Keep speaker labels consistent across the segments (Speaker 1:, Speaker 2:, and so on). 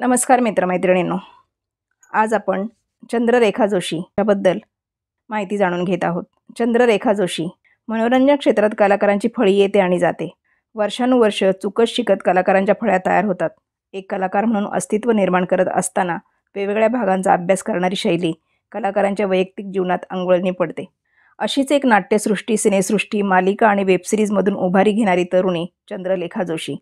Speaker 1: नमस्कार मित्रमैत्रिणींनो आज आपण चंद्ररेखा जोशी याबद्दल माहिती जाणून घेत आहोत चंद्ररेखा जोशी मनोरंजन क्षेत्रात कलाकारांची फळी येते आणि जाते वर्षानुवर्ष चुकत शिकत कलाकारांच्या फळ्या तयार होतात एक कलाकार म्हणून अस्तित्व निर्माण करत असताना वेगवेगळ्या भागांचा अभ्यास करणारी शैली कलाकारांच्या वैयक्तिक जीवनात अंगवळणी पडते अशीच एक नाट्यसृष्टी सिनेसृष्टी मालिका आणि वेबसिरीजमधून उभारी घेणारी तरुणी चंद्रलेखा जोशी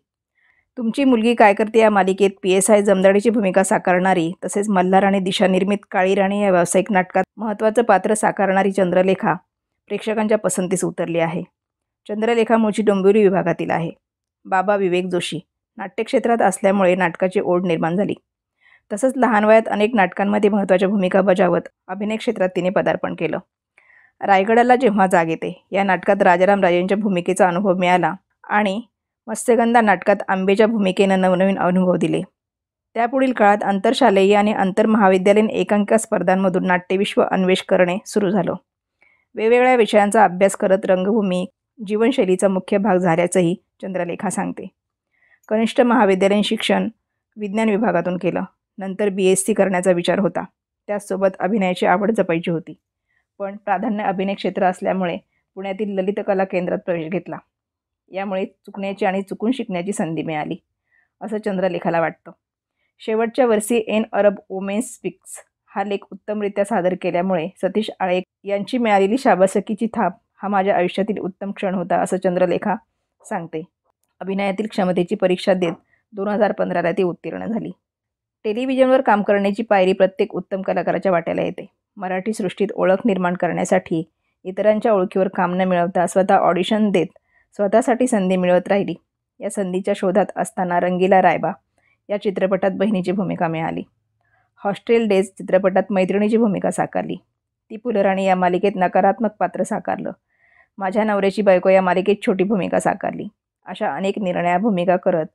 Speaker 1: तुमची मुलगी काय करते या मालिकेत पी एस आय जमदाडीची भूमिका साकारणारी तसेच मल्हार आणि दिशानिर्मित काळी राणी या व्यावसायिक नाटकात महत्त्वाचं पात्र साकारणारी चंद्रलेखा प्रेक्षकांच्या पसंतीस उतरली आहे चंद्रलेखा मूळची डोंबिवली विभागातील आहे बाबा विवेक जोशी नाट्यक्षेत्रात असल्यामुळे नाटकाची ओढ निर्माण झाली तसंच लहान वयात अनेक नाटकांमध्ये महत्त्वाच्या भूमिका बजावत अभिनय क्षेत्रात तिने पदार्पण केलं रायगडाला जेव्हा जाग येते या नाटकात राजाराम राजेंच्या भूमिकेचा अनुभव मिळाला आणि मत्स्यगंधा नाटकात आंबेच्या भूमिकेनं नवनवीन अनुभव दिले त्यापुढील काळात आंतरशालेय आणि आंतरमहाविद्यालयीन एकांकिका स्पर्धांमधून नाट्यविश्व अन्वेष करणे सुरू झालं वेगवेगळ्या विषयांचा अभ्यास करत रंगभूमी जीवनशैलीचा मुख्य भाग झाल्याचंही चंद्रलेखा सांगते कनिष्ठ महाविद्यालयीन शिक्षण विज्ञान विभागातून केलं नंतर बी एस सी करण्याचा विचार होता त्याचसोबत अभिनयाची आवड जपायची होती पण प्राधान्य अभिनय क्षेत्र असल्यामुळे पुण्यातील ललित कला केंद्रात प्रवेश घेतला यामुळे चुकण्याची आणि चुकून शिकण्याची संधी मिळाली असं चंद्रलेखाला वाटतं शेवटच्या वर्षी एन अरब वुमेन्स स्पिक्स हा लेख उत्तमरित्या सादर केल्यामुळे सतीश आळे यांची मिळालेली शाबासकीची थाप हा माझ्या आयुष्यातील उत्तम क्षण होता असं चंद्रलेखा सांगते अभिनयातील क्षमतेची परीक्षा देत दोन हजार पंधराला ती उत्तीर्ण झाली टेलिव्हिजनवर काम करण्याची पायरी प्रत्येक उत्तम कलाकाराच्या वाट्याला येते मराठी सृष्टीत ओळख निर्माण करण्यासाठी इतरांच्या ओळखीवर काम न मिळवता स्वतः ऑडिशन देत स्वतःसाठी संधी मिळवत राहिली या संधीच्या शोधात असताना रंगीला रायबा या चित्रपटात बहिणीची भूमिका मिळाली हॉस्टेल डेज चित्रपटात मैत्रिणीची भूमिका साकारली ती पुलराणी या मालिकेत नकारात्मक पात्र साकारलं माझ्या नवऱ्याची बायको या मालिकेत छोटी भूमिका साकारली अशा अनेक निर्णया भूमिका करत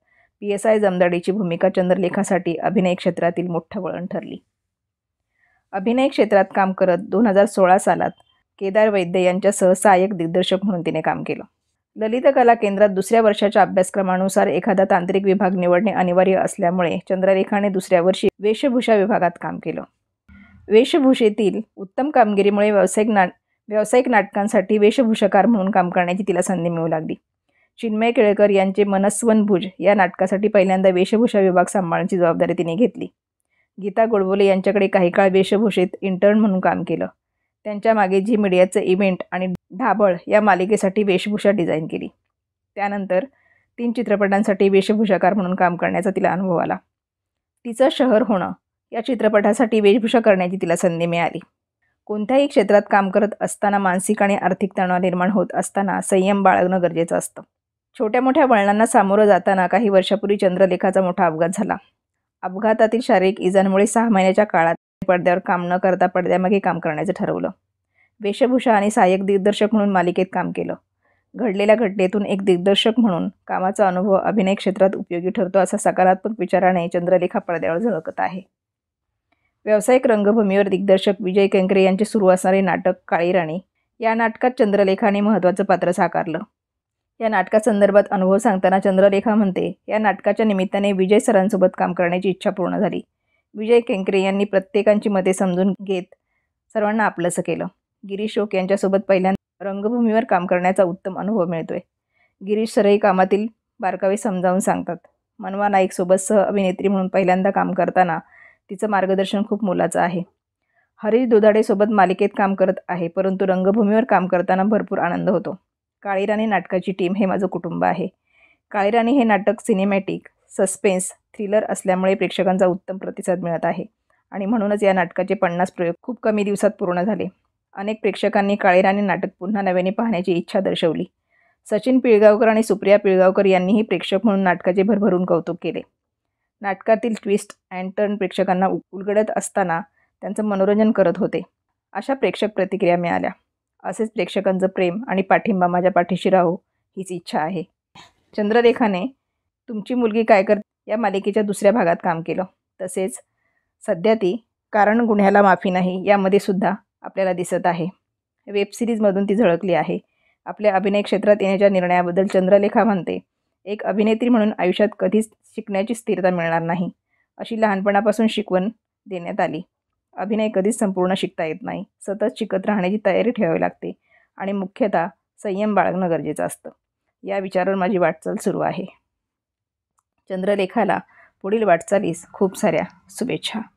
Speaker 1: पी एस आय जमदाडीची भूमिका चंद्रलेखासाठी अभिनय क्षेत्रातील मोठं वळण ठरली अभिनय क्षेत्रात काम करत दोन हजार सोळा सालात केदार वैद्य यांच्या सहाय्यक दिग्दर्शक म्हणून तिने काम केलं ललित कला केंद्रात दुसऱ्या वर्षाच्या अभ्यासक्रमानुसार एखादा तांत्रिक विभाग निवडणे अनिवार्य असल्यामुळे चंद्ररेखाने दुसऱ्या वर्षी वेशभूषा विभागात काम केलं वेशभूषेतील उत्तम कामगिरीमुळे व्यावसायिक नाट व्यावसायिक नाटकांसाठी वेशभूषाकार म्हणून काम करण्याची तिला संधी मिळू लागली चिन्मय केळकर यांचे मनस्वनभुज या नाटकासाठी पहिल्यांदा वेशभूषा विभाग सांभाळण्याची जबाबदारी तिने घेतली गीता गोडबोले यांच्याकडे काही काळ वेशभूषेत इंटर्न म्हणून काम केलं त्यांच्या मागे झी मीडियाचं इव्हेंट आणि ढाबळ या मालिकेसाठी वेशभूषा डिझाईन केली त्यानंतर तीन चित्रपटांसाठी वेशभूषाकार म्हणून काम करण्याचा तिला अनुभव आला तिचं शहर होणं या चित्रपटासाठी वेशभूषा करण्याची तिला संधी मिळाली कोणत्याही क्षेत्रात काम करत असताना मानसिक आणि आर्थिक तणाव निर्माण होत असताना संयम बाळगणं गरजेचं असतं छोट्या मोठ्या वळणांना सामोरं जाताना काही वर्षापूर्वी चंद्रलेखाचा मोठा अपघात झाला अपघातातील शारीरिक इजांमुळे सहा महिन्याच्या काळात पडद्यावर काम न करता पडद्यामागे काम करण्याचं ठरवलं वेशभूषा आणि सहाय्यक दिग्दर्शक म्हणून मालिकेत काम केलं घडलेल्या घटनेतून एक दिग्दर्शक म्हणून कामाचा अनुभव अभिनय क्षेत्रात उपयोगी ठरतो असा सकारात्मक विचाराने चंद्रलेखा पडद्यावर झळकत आहे व्यावसायिक रंगभूमीवर दिग्दर्शक विजय केंकरे यांचे सुरू असणारे नाटक काळी राणी या नाटकात चंद्रलेखाने महत्त्वाचं पात्र साकारलं या नाटकासंदर्भात अनुभव सांगताना चंद्रलेखा म्हणते या नाटकाच्या निमित्ताने विजय सरांसोबत काम करण्याची इच्छा पूर्ण झाली विजय केंकरे यांनी प्रत्येकांची मते समजून घेत सर्वांना आपलंसं केलं गिरीश ओक यांच्यासोबत पहिल्यांदा रंगभूमीवर काम करण्याचा उत्तम अनुभव मिळतोय गिरीश सरही कामातील बारकावे समजावून सांगतात मनवा नाईकसोबत सह अभिनेत्री म्हणून पहिल्यांदा काम करताना तिचं मार्गदर्शन खूप मोलाचं आहे हरीश दुधाडेसोबत मालिकेत काम करत आहे परंतु रंगभूमीवर काम करताना भरपूर आनंद होतो काळीराणी नाटकाची टीम हे माझं कुटुंब आहे काळीराणी हे नाटक सिनेमॅटिक सस्पेन्स थ्रिलर असल्यामुळे प्रेक्षकांचा उत्तम प्रतिसाद मिळत आहे आणि म्हणूनच या नाटकाचे पन्नास प्रयोग खूप कमी दिवसात पूर्ण झाले अनेक प्रेक्षकांनी काळेराने नाटक पुन्हा नव्याने पाहण्याची इच्छा दर्शवली सचिन पिळगावकर आणि सुप्रिया पिळगावकर यांनीही प्रेक्षक म्हणून नाटकाचे भरभरून कौतुक केले नाटकातील ट्विस्ट अँड टर्न प्रेक्षकांना उलगडत असताना त्यांचं मनोरंजन करत होते अशा प्रेक्षक प्रतिक्रिया मिळाल्या असेच प्रेक्षकांचं प्रेम आणि पाठिंबा माझ्या पाठीशी राहो हीच इच्छा आहे चंद्ररेखाने तुमची मुलगी काय करते या मालिकेच्या दुसऱ्या भागात काम केलं तसेच सध्या ती कारण गुन्ह्याला माफी नाही यामध्ये सुद्धा आपल्याला दिसत आहे वेब सिरीजमधून ती झळकली आहे आपल्या अभिनय क्षेत्रात येण्याच्या निर्णयाबद्दल चंद्रलेखा म्हणते एक अभिनेत्री म्हणून आयुष्यात कधीच शिकण्याची स्थिरता मिळणार नाही अशी लहानपणापासून शिकवण देण्यात आली अभिनय कधीच संपूर्ण शिकता येत नाही सतत शिकत राहण्याची तयारी ठेवावी लागते आणि मुख्यतः संयम बाळगणं गरजेचं असतं या विचारावर माझी वाटचाल सुरू आहे चंद्रलेखाला पुढील वाटचालीस खूप साऱ्या शुभेच्छा